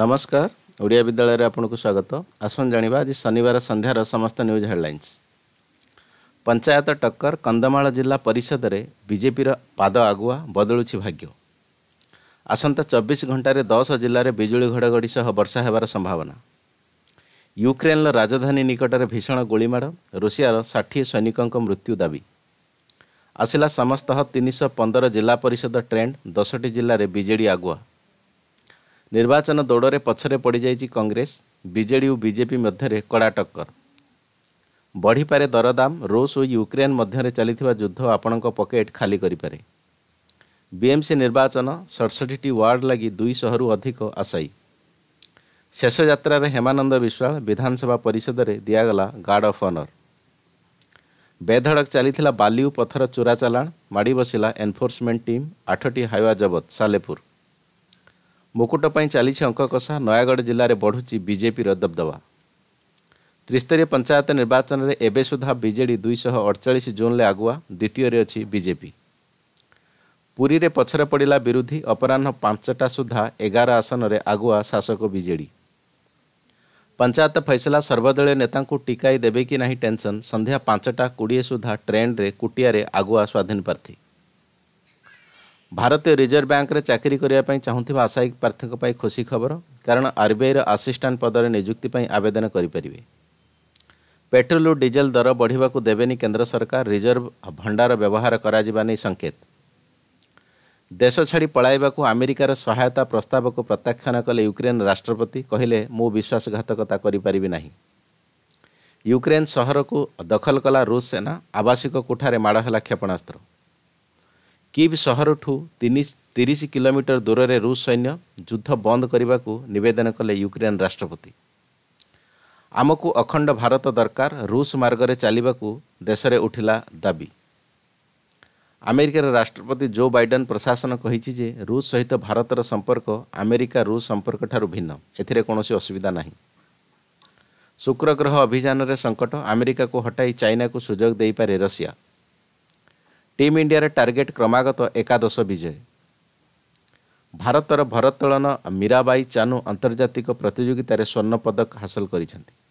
ନମସ୍କାର ଓଡ଼ିଆ ବିଦ୍ୟାଳୟରେ ଆପଣଙ୍କୁ ସ୍ୱାଗତ ଆସନ୍ତୁ ଜାଣିବା ଆଜି ଶନିବାର ସନ୍ଧ୍ୟାର ସମସ୍ତ ନ୍ୟୁଜ୍ ହେଡ଼ଲାଇନ୍ସ ପଞ୍ଚାୟତ ଟକ୍କର କନ୍ଧମାଳ ଜିଲ୍ଲା ପରିଷଦରେ ବିଜେପିର ପାଦ ଆଗୁଆ ବଦଳୁଛି ଭାଗ୍ୟ ଆସନ୍ତା ଚବିଶ ଘଣ୍ଟାରେ ଦଶ ଜିଲ୍ଲାରେ ବିଜୁଳି ଘଡ଼ଘଡ଼ି ସହ ବର୍ଷା ହେବାର ସମ୍ଭାବନା ୟୁକ୍ରେନ୍ର ରାଜଧାନୀ ନିକଟରେ ଭୀଷଣ ଗୁଳିମାଡ଼ ରୁଷିଆର ଷାଠିଏ ସୈନିକଙ୍କ ମୃତ୍ୟୁ ଦାବି ଆସିଲା ସମସ୍ତ ତିନିଶହ ପନ୍ଦର ଜିଲ୍ଲା ପରିଷଦ ଟ୍ରେଣ୍ଡ ଦଶଟି ଜିଲ୍ଲାରେ ବିଜେଡ଼ି ଆଗୁଆ ନିର୍ବାଚନ ଦୌଡ଼ରେ ପଛରେ ପଡ଼ିଯାଇଛି କଂଗ୍ରେସ ବିଜେଡ଼ି ଓ ବିଜେପି ମଧ୍ୟରେ କଡ଼ା ଟକ୍କର ବଢ଼ିପାରେ ଦରଦାମ ରୁଷ ଓ ୟୁକ୍ରେନ୍ ମଧ୍ୟରେ ଚାଲିଥିବା ଯୁଦ୍ଧ ଆପଣଙ୍କ ପକେଟ୍ ଖାଲି କରିପାରେ ବିଏମ୍ସି ନିର୍ବାଚନ ସଡ଼ଷଠିଟି ୱାର୍ଡ଼ ଲାଗି ଦୁଇଶହରୁ ଅଧିକ ଆଶାୟୀ ଶେଷ ଯାତ୍ରାରେ ହେମାନନ୍ଦ ବିଶ୍ୱାଳ ବିଧାନସଭା ପରିଷଦରେ ଦିଆଗଲା ଗାର୍ଡ଼ ଅଫ୍ ଅନର୍ ବେଧଡ଼କ ଚାଲିଥିଲା ବାଲିଉ ପଥର ଚୋରା ଚାଲାଣ ମାଡ଼ି ବସିଲା ଏନ୍ଫୋର୍ସମେଣ୍ଟ ଟିମ୍ ଆଠଟି ହାଇୱା ଜବତ ସାଲେପୁର ମୁକୁଟ ପାଇଁ ଚାଲିଛି ଅଙ୍କକଷା ନୟାଗଡ଼ ଜିଲ୍ଲାରେ ବଢ଼ୁଛି ବିଜେପିର ଦବଦବା ତ୍ରିସ୍ତରୀୟ ପଞ୍ଚାୟତ ନିର୍ବାଚନରେ ଏବେ ସୁଦ୍ଧା ବିଜେଡ଼ି ଦୁଇଶହ ଅଡ଼ଚାଳିଶ ଜୁନ୍ରେ ଆଗୁଆ ଦ୍ୱିତୀୟରେ ଅଛି ବିଜେପି ପୁରୀରେ ପଛରେ ପଡ଼ିଲା ବିରୋଧୀ ଅପରାହ୍ନ ପାଞ୍ଚଟା ସୁଦ୍ଧା ଏଗାର ଆସନରେ ଆଗୁଆ ଶାସକ ବିଜେଡ଼ି ପଞ୍ଚାୟତ ଫଇସଲା ସର୍ବଦଳୀୟ ନେତାଙ୍କୁ ଟିକାଇ ଦେବେ କି ନାହିଁ ଟେନସନ୍ ସନ୍ଧ୍ୟା ପାଞ୍ଚଟା କୋଡ଼ିଏ ସୁଦ୍ଧା ଟ୍ରେନ୍ରେ କୁଟିଆରେ ଆଗୁଆ ସ୍ୱାଧୀନ ପ୍ରାର୍ଥୀ ଭାରତୀୟ ରିଜର୍ଭ ବ୍ୟାଙ୍କରେ ଚାକିରି କରିବା ପାଇଁ ଚାହୁଁଥିବା ଆଶାୟୀ ପ୍ରାର୍ଥୀଙ୍କ ପାଇଁ ଖୁସି ଖବର କାରଣ ଆର୍ବିଆଇର ଆସିଷ୍ଟାଣ୍ଟ ପଦରେ ନିଯୁକ୍ତି ପାଇଁ ଆବେଦନ କରିପାରିବେ ପେଟ୍ରୋଲ ଓ ଡିଜେଲ ଦର ବଢ଼ିବାକୁ ଦେବେନି କେନ୍ଦ୍ର ସରକାର ରିଜର୍ଭ ଭଣ୍ଡାର ବ୍ୟବହାର କରାଯିବା ନେଇ ସଙ୍କେତ ଦେଶ ଛାଡ଼ି ପଳାଇବାକୁ ଆମେରିକାର ସହାୟତା ପ୍ରସ୍ତାବକୁ ପ୍ରତ୍ୟାଖ୍ୟାନ କଲେ ୟୁକ୍ରେନ୍ ରାଷ୍ଟ୍ରପତି କହିଲେ ମୁଁ ବିଶ୍ୱାସଘାତକତା କରିପାରିବି ନାହିଁ ୟୁକ୍ରେନ୍ ସହରକୁ ଦଖଲ କଲା ରୁଷ ସେନା ଆବାସିକ କୋଠାରେ ମାଡ଼ ହେଲା କ୍ଷେପଣାସ୍ତ୍ର କିବ୍ ସହରଠୁ ତିନି ତିରିଶ କିଲୋମିଟର ଦୂରରେ ରୁଷ ସୈନ୍ୟ ଯୁଦ୍ଧ ବନ୍ଦ କରିବାକୁ ନିବେଦନ କଲେ ୟୁକ୍ରେନ୍ ରାଷ୍ଟ୍ରପତି ଆମକୁ ଅଖଣ୍ଡ ଭାରତ ଦରକାର ରୁଷ ମାର୍ଗରେ ଚାଲିବାକୁ ଦେଶରେ ଉଠିଲା ଦାବି ଆମେରିକାର ରାଷ୍ଟ୍ରପତି ଜୋ ବାଇଡେନ୍ ପ୍ରଶାସନ କହିଛି ଯେ ରୁଷ ସହିତ ଭାରତର ସମ୍ପର୍କ ଆମେରିକା ରୁଷ ସମ୍ପର୍କଠାରୁ ଭିନ୍ନ ଏଥିରେ କୌଣସି ଅସୁବିଧା ନାହିଁ ଶୁକ୍ରଗ୍ରହ ଅଭିଯାନରେ ସଙ୍କଟ ଆମେରିକାକୁ ହଟାଇ ଚାଇନାକୁ ସୁଯୋଗ ଦେଇପାରେ ରଷିଆ ଟିମ୍ ଇଣ୍ଡିଆର ଟାର୍ଗେଟ୍ କ୍ରମାଗତ ଏକାଦଶ ବିଜୟ ଭାରତର ଭରତ୍ତୋଳନ ମୀରାବାଇ ଚାନୁ ଆନ୍ତର୍ଜାତିକ ପ୍ରତିଯୋଗିତାରେ ସ୍ୱର୍ଣ୍ଣ ପଦକ ହାସଲ କରିଛନ୍ତି